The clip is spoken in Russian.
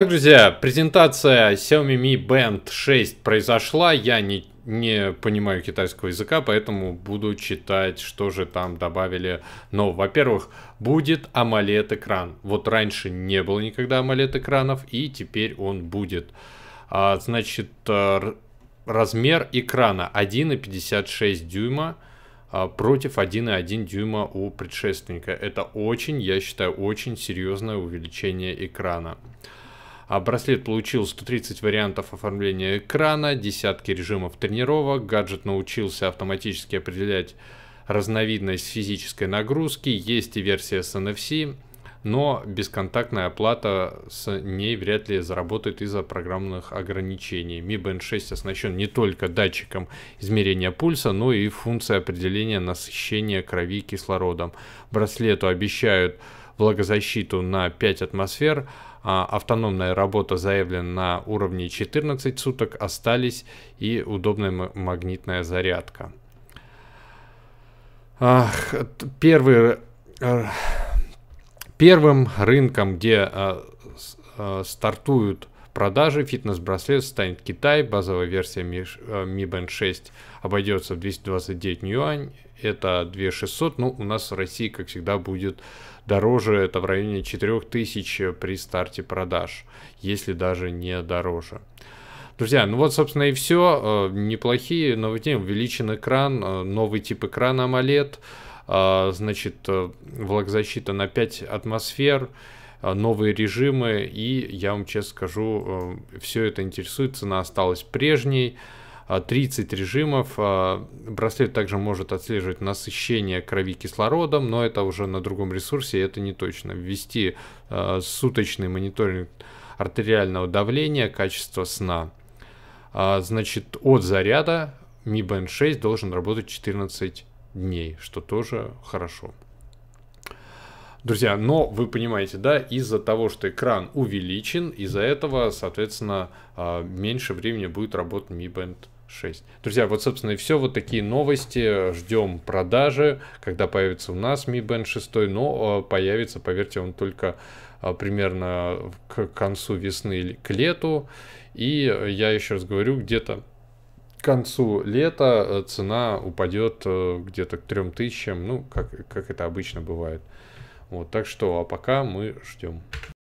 Так, друзья, презентация Xiaomi Mi Band 6 произошла. Я не, не понимаю китайского языка, поэтому буду читать, что же там добавили. Но, во-первых, будет AMOLED-экран. Вот раньше не было никогда AMOLED-экранов, и теперь он будет. А, значит, э, размер экрана 1,56 дюйма а, против 1,1 дюйма у предшественника. Это очень, я считаю, очень серьезное увеличение экрана. А браслет получил 130 вариантов оформления экрана, десятки режимов тренировок, гаджет научился автоматически определять разновидность физической нагрузки, есть и версия с NFC, но бесконтактная оплата с ней вряд ли заработает из-за программных ограничений. Mi Band 6 оснащен не только датчиком измерения пульса, но и функцией определения насыщения крови кислородом. Браслету обещают влагозащиту на 5 атмосфер, а, автономная работа заявлена на уровне 14 суток, остались и удобная магнитная зарядка. Первый, э, первым рынком, где э, э, стартуют продажи фитнес-браслет станет Китай, базовая версия э, Mi, Band 6 обойдется в 229 юань, это 2600, но ну, у нас в России, как всегда, будет дороже, это в районе 4000 при старте продаж, если даже не дороже. Друзья, ну вот, собственно, и все. Э, неплохие нововведения. Увеличен экран, э, новый тип экрана AMOLED, значит, влагозащита на 5 атмосфер. Э, новые режимы, и я вам честно скажу, э, все это интересует, цена осталась прежней. 30 э, режимов. Браслет также может отслеживать насыщение крови кислородом, но это уже на другом ресурсе, это не точно. Ввести суточный мониторинг артериального давления, качество сна. Значит, от заряда Mi Band 6 должен работать 14 дней, что тоже хорошо. Друзья, но вы понимаете, да, из-за того, что экран увеличен, из-за этого, соответственно, а, меньше времени будет работать Mi Band 6. Друзья, вот, собственно, и все. Вот такие новости. Ждем продажи, когда появится у нас Mi Band 6, но а, появится, поверьте, он только а, примерно к концу весны или к лету. И я еще раз говорю, где-то к концу лета э, цена упадет э, где-то к 3000, ну, как, как это обычно бывает. Вот, так что, а пока мы ждем.